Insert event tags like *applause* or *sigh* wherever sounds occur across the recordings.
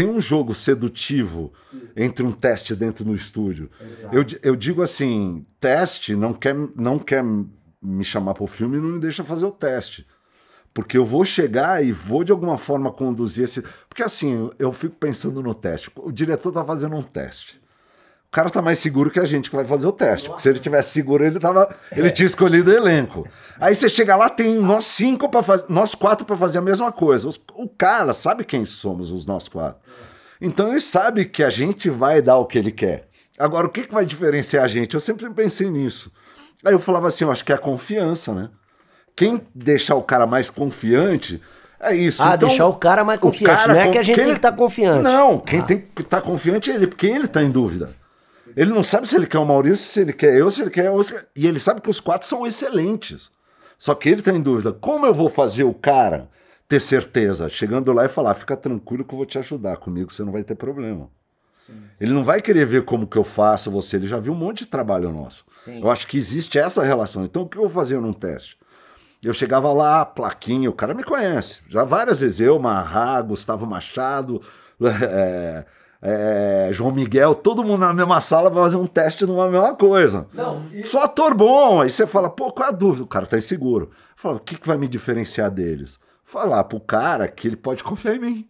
tem um jogo sedutivo entre um teste dentro do estúdio. Eu, eu digo assim, teste não quer, não quer me chamar para o filme e não me deixa fazer o teste. Porque eu vou chegar e vou de alguma forma conduzir esse. Porque assim, eu fico pensando no teste. O diretor está fazendo um teste o cara tá mais seguro que a gente que vai fazer o teste. Porque se ele tivesse seguro, ele tava, ele é. tinha escolhido o elenco. Aí você chega lá, tem nós cinco para fazer, nós quatro para fazer a mesma coisa. Os, o cara sabe quem somos os nós quatro. Então ele sabe que a gente vai dar o que ele quer. Agora, o que, que vai diferenciar a gente? Eu sempre pensei nisso. Aí eu falava assim, eu acho que é a confiança, né? Quem deixar o cara mais confiante, é isso. Ah, então, deixar o cara mais confiante. Cara, não é que a gente quem... tem que estar tá confiante. Não, quem ah. tem que estar tá confiante é ele, porque ele está em dúvida. Ele não sabe se ele quer o Maurício, se ele quer eu, se ele quer o Oscar. E ele sabe que os quatro são excelentes. Só que ele está em dúvida: como eu vou fazer o cara ter certeza? Chegando lá e falar: fica tranquilo que eu vou te ajudar, comigo você não vai ter problema. Sim, sim. Ele não vai querer ver como que eu faço você, ele já viu um monte de trabalho nosso. Sim. Eu acho que existe essa relação. Então o que eu vou fazer num teste? Eu chegava lá, plaquinha, o cara me conhece. Já várias vezes, eu, Marra, Gustavo Machado, é, *laughs* É, é, João Miguel, todo mundo na mesma sala vai fazer um teste numa mesma coisa. Não, e... Só ator bom. Aí você fala, pô, qual é a dúvida? O cara tá inseguro. Fala, o que, que vai me diferenciar deles? Falar ah, pro cara que ele pode confiar em mim.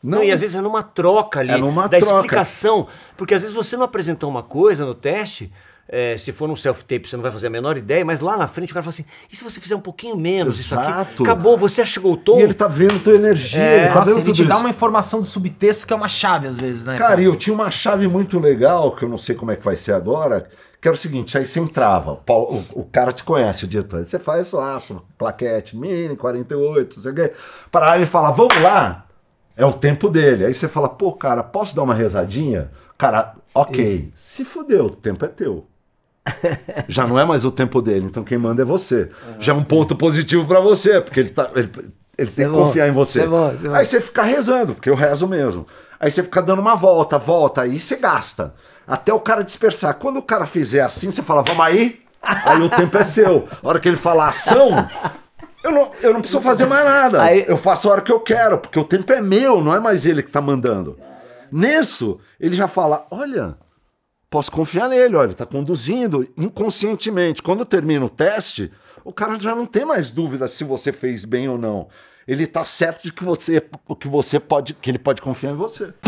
Não, não, e às vezes é numa troca ali é numa da troca. explicação. Porque às vezes você não apresentou uma coisa no teste é, se for um self-tape, você não vai fazer a menor ideia, mas lá na frente o cara fala assim: e se você fizer um pouquinho menos? Exato. Isso aqui? Acabou, você achou o tom. E ele tá vendo tua energia, é, ele tá nossa, vendo ele tudo te isso. dá uma informação de subtexto que é uma chave às vezes, né? Cara, eu tinha uma chave muito legal, que eu não sei como é que vai ser agora, que era o seguinte: aí você entrava, o, o cara te conhece, o diretor, você faz aço ah, plaquete, mini, 48, não sei o quê. Para ele falar: vamos lá. É o tempo dele. Aí você fala, pô, cara, posso dar uma rezadinha? Cara, ok. Se fudeu, o tempo é teu. *laughs* Já não é mais o tempo dele, então quem manda é você. Uhum. Já é um ponto positivo para você, porque ele, tá, ele, ele tem que bom, confiar em você. aí você fica rezando, porque eu rezo mesmo. Aí você fica dando uma volta, volta, aí você gasta. Até o cara dispersar. Quando o cara fizer assim, você fala, vamos aí? Aí o tempo é seu. A hora que ele falar ação, eu não, eu não preciso fazer mais nada. Aí... Eu faço a hora que eu quero, porque o tempo é meu, não é mais ele que tá mandando. Nisso, ele já fala: olha, posso confiar nele, olha, está conduzindo inconscientemente. Quando termina o teste, o cara já não tem mais dúvida se você fez bem ou não. Ele está certo de que você, que você pode, que ele pode confiar em você.